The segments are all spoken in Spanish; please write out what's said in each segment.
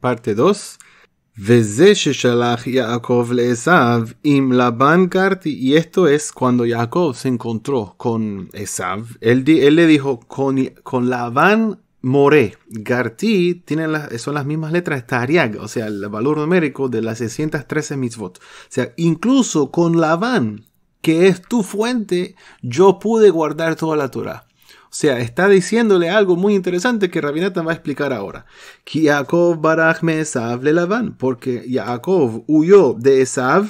parte 2. Y esto es cuando Jacob se encontró con Esav. Él, le dijo, con, con moré. Garti las, son las mismas letras Tariag, o sea, el valor numérico de las 613 mitzvot. O sea, incluso con Laban, que es tu fuente, yo pude guardar toda la Torah. O sea, está diciéndole algo muy interesante que Rabinatan va a explicar ahora. Yaakov Jacob me Esav le porque Yaakov huyó de Esav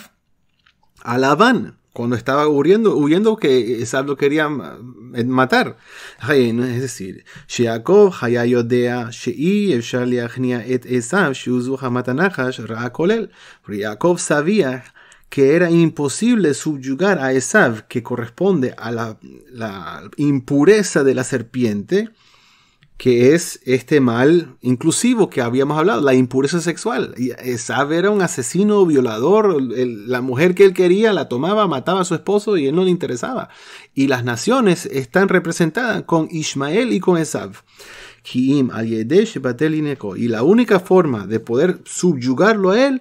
a Labán cuando estaba huyendo, huyendo que Esav lo quería eh, matar. Es decir, Jacob shei Yaakov sabía que era imposible subyugar a Esav, que corresponde a la, impureza de la serpiente, que es este mal inclusivo que habíamos hablado, la impureza sexual. Esav era un asesino, violador, la mujer que él quería la tomaba, mataba a su esposo y él no le interesaba. Y las naciones están representadas con Ishmael y con Esav. Y la única forma de poder subyugarlo a él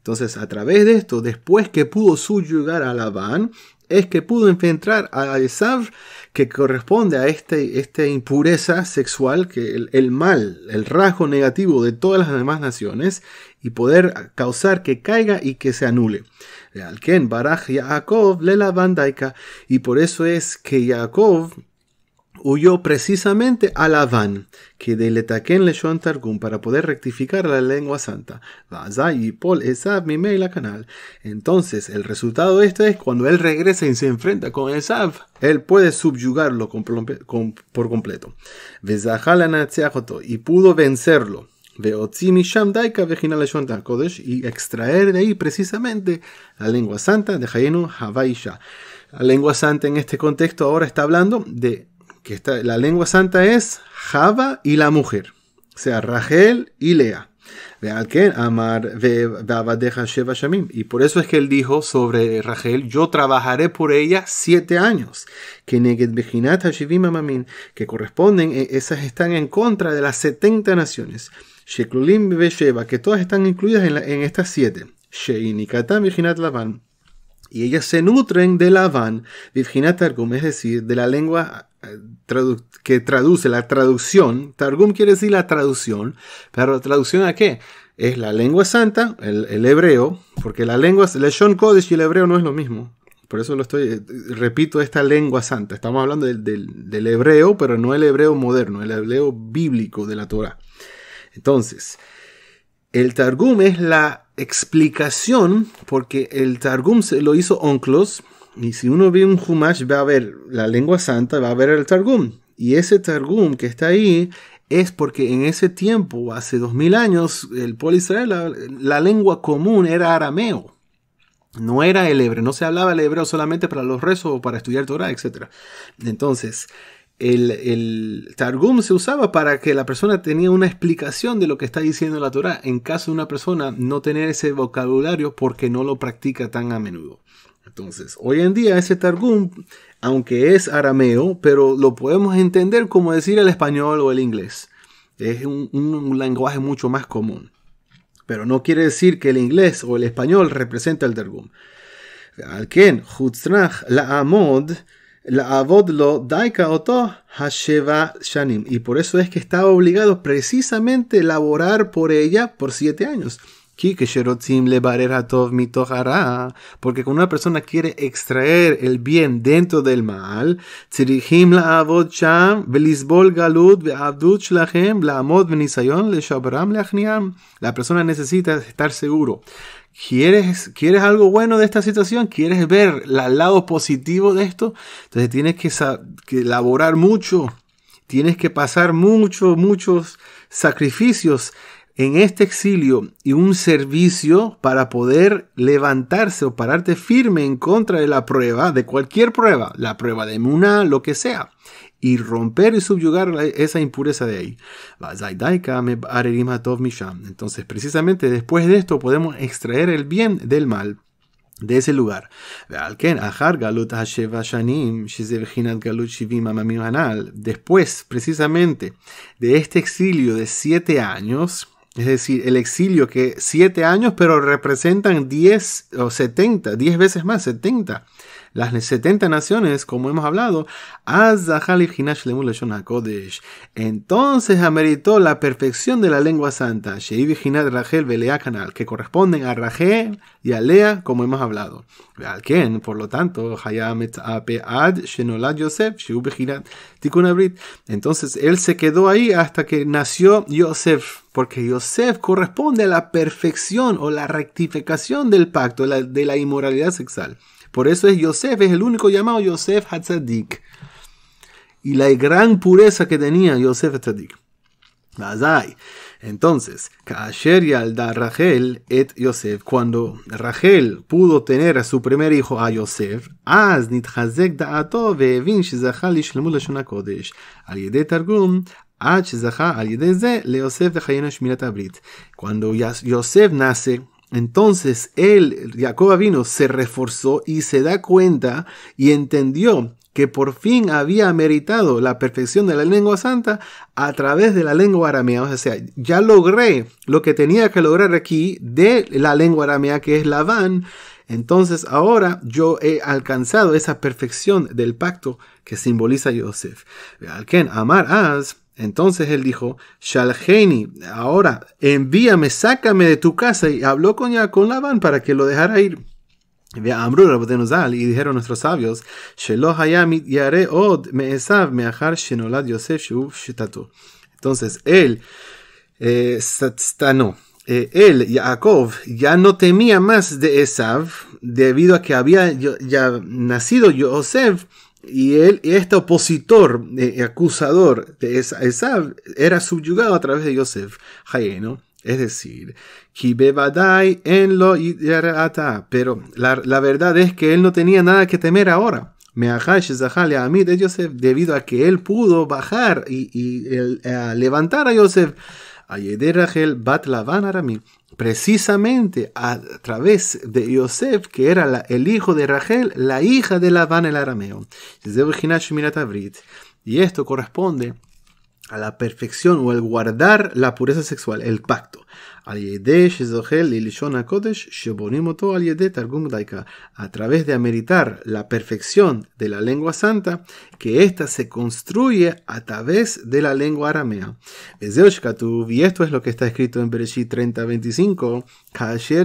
Entonces, a través de esto, después que pudo subyugar a Labán, es que pudo enfrentar a Esav, que corresponde a este, esta impureza sexual, que el, mal, el rasgo negativo de todas las demás naciones, y poder causar que caiga y que se anule. le y por eso es que Jacob huyó precisamente a Laván, que de en le Targum para poder rectificar la lengua santa. y Pol la canal. Entonces, el resultado de esto es cuando él regresa y se enfrenta con Esab, él puede subyugarlo por completo. Y pudo vencerlo. Y extraer de ahí precisamente la lengua santa de Hayenu Havaisha. La lengua santa en este contexto ahora está hablando de que la lengua santa es Java y la mujer, o sea, Rachel y Lea. Amar Sheva Shamim. Y por eso es que él dijo sobre Rachel, yo trabajaré por ella siete años, que que corresponden, e, esas están en contra de las 70 naciones, ve Sheva, que todas están incluidas en, en estas siete, Sheinikata Laban y ellas se nutren de la van Targum, es decir, de la lengua eh, que traduce, la traducción. Targum quiere decir la traducción, pero ¿la traducción a qué? Es la lengua santa, el, hebreo, porque la lengua, Shon Kodesh y el hebreo no es lo mismo. Por eso lo estoy, eh, repito, esta lengua santa. Estamos hablando del, del hebreo, pero no el hebreo moderno, el hebreo bíblico de la Torah. Entonces, el Targum es la explicación, porque el Targum se lo hizo Onclos, y si uno ve un Humash va a ver la lengua santa, va a ver el Targum. Y ese Targum que está ahí es porque en ese tiempo, hace dos mil años, el pueblo Israel, la, la, lengua común era arameo. No era el hebreo, no se hablaba el hebreo solamente para los rezos o para estudiar Torah, etc. Entonces, el, Targum se usaba para que la persona tenía una explicación de lo que está diciendo la Torah, en caso de una persona no tener ese vocabulario porque no lo practica tan a menudo. Entonces, hoy en día ese Targum, aunque es arameo, pero lo podemos entender como decir el español o el inglés. Es un, lenguaje mucho más común. Pero no quiere decir que el inglés o el español representa el Targum. Al quien, la Amod, la lo daika oto hasheva shanim. Y por eso es que estaba obligado precisamente a laborar por ella por siete años. Porque cuando una persona quiere extraer el bien dentro del mal, la persona necesita estar seguro. ¿Quieres, ¿Quieres algo bueno de esta situación? ¿Quieres ver el lado positivo de esto? Entonces tienes que, que elaborar mucho, tienes que pasar muchos, muchos sacrificios en este exilio y un servicio para poder levantarse o pararte firme en contra de la prueba, de cualquier prueba, la prueba de Muna, lo que sea, y romper y subyugar esa impureza de ahí. Entonces, precisamente después de esto podemos extraer el bien del mal de ese lugar. Después, precisamente, de este exilio de siete años, es decir, el exilio que siete años, pero representan 10 o 70, 10 veces más, 70 las 70 naciones, como hemos hablado, entonces ameritó la perfección de la lengua santa, que corresponden a Rachel y a Lea, como hemos hablado. Al quien, por lo tanto, entonces él se quedó ahí hasta que nació Yosef porque Yosef corresponde a la perfección o la rectificación del pacto, de la inmoralidad sexual. Por eso es Yosef, es el único llamado Yosef Hatzadik. Y la gran pureza que tenía Yosef Hatzadik. Entonces, Kaasher Yalda Rachel et Yosef, cuando Rachel pudo tener a su primer hijo a Yosef, אז נתחזק דעתו והבין שזכה לשלמות לשון kodesh al ידי targum עד שזכה על ידי le yosef וחיינו שמירת הברית. Cuando Yosef nace, entonces él, Jacob vino, se reforzó y se da cuenta y entendió que por fin había meritado la perfección de la lengua santa a través de la lengua aramea. O sea, ya logré lo que tenía que lograr aquí de la lengua aramea que es la van. Entonces ahora yo he alcanzado esa perfección del pacto que simboliza Yosef. Al amar entonces él dijo, Shalheini, ahora envíame, sácame de tu casa. Y habló con, ya, con Labán para que lo dejara ir. Y dijeron nuestros sabios, Entonces él, eh, Entonces eh, él, Jacob, ya no temía más de Esav, debido a que había ya nacido Yosef, y él, este opositor, eh, acusador de esa era subyugado a través de Yosef no Es decir, en lo pero la, verdad es que él no tenía nada que temer ahora. me de Joseph debido a que él pudo bajar y, levantar a Yosef Ayede Rachel Bat Lavan Aramí, precisamente a través de Yosef, que era el hijo de Rachel, la hija de Laván el arameo. Y esto corresponde a la perfección o al guardar la pureza sexual, el pacto. A través de ameritar la perfección de la lengua santa, que ésta se construye a través de la lengua aramea. Y esto es lo que está escrito en Bereshit 30:25.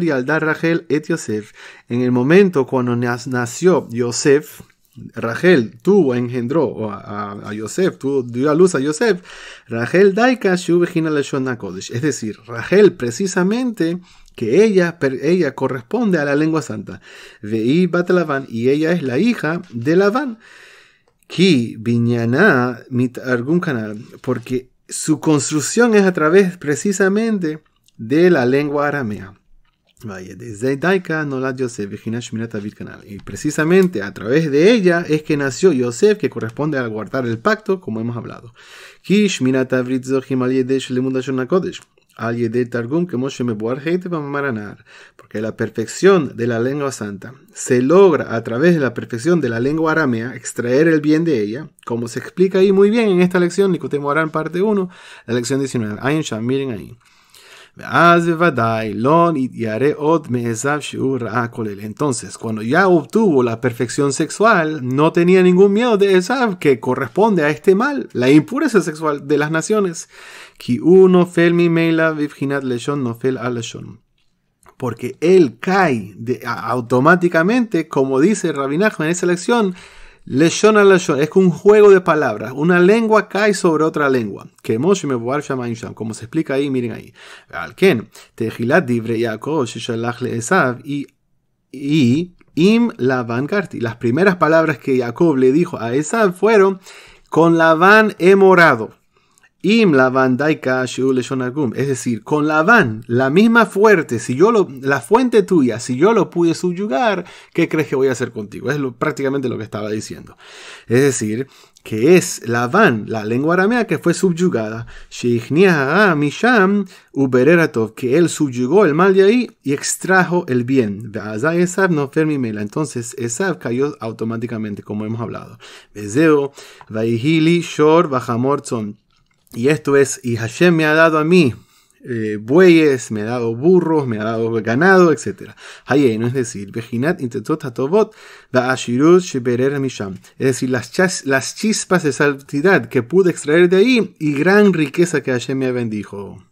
y Aldar En el momento cuando nació Yosef, Rachel tú engendró a, a, tú Yosef, dio a luz a Yosef. Rachel Daika Kodesh. Es decir, Rachel precisamente que ella, ella corresponde a la lengua santa. Vei Bat y ella es la hija de Laván, Ki Viñana Mit algún Canal. Porque su construcción es a través precisamente de la lengua aramea. Y precisamente a través de ella es que nació Yosef, que corresponde al guardar el pacto, como hemos hablado. Porque la perfección de la lengua santa se logra a través de la perfección de la lengua aramea extraer el bien de ella, como se explica ahí muy bien en esta lección, Nicotemo Aran, parte 1, la lección 19. Miren ahí. Entonces, cuando ya obtuvo la perfección sexual, no tenía ningún miedo de Esav que corresponde a este mal, la impureza sexual de las naciones. uno no porque él cae automáticamente, como dice Rabinaj en esa lección, es un juego de palabras. Una lengua cae sobre otra lengua. como se explica ahí, miren ahí. Alken, Tejilat Dibre Esav y, y Im Karti. Las primeras palabras que Jacob le dijo a Esav fueron: Con Lavan he morado. Es decir, con la van, la misma fuerte, si yo lo, la fuente tuya, si yo lo pude subyugar, ¿qué crees que voy a hacer contigo? Es lo, prácticamente lo que estaba diciendo. Es decir, que es la van, la lengua aramea que fue subyugada. Misham que él subyugó el mal de ahí y extrajo el bien. Entonces Esab cayó automáticamente, como hemos hablado. Bezeo, Shor, y esto es, y Hashem me ha dado a mí eh, bueyes, me ha dado burros, me ha dado ganado, etc. no es decir, Vejinat Es decir, las, chas, las chispas de santidad que pude extraer de ahí y gran riqueza que Hashem me bendijo.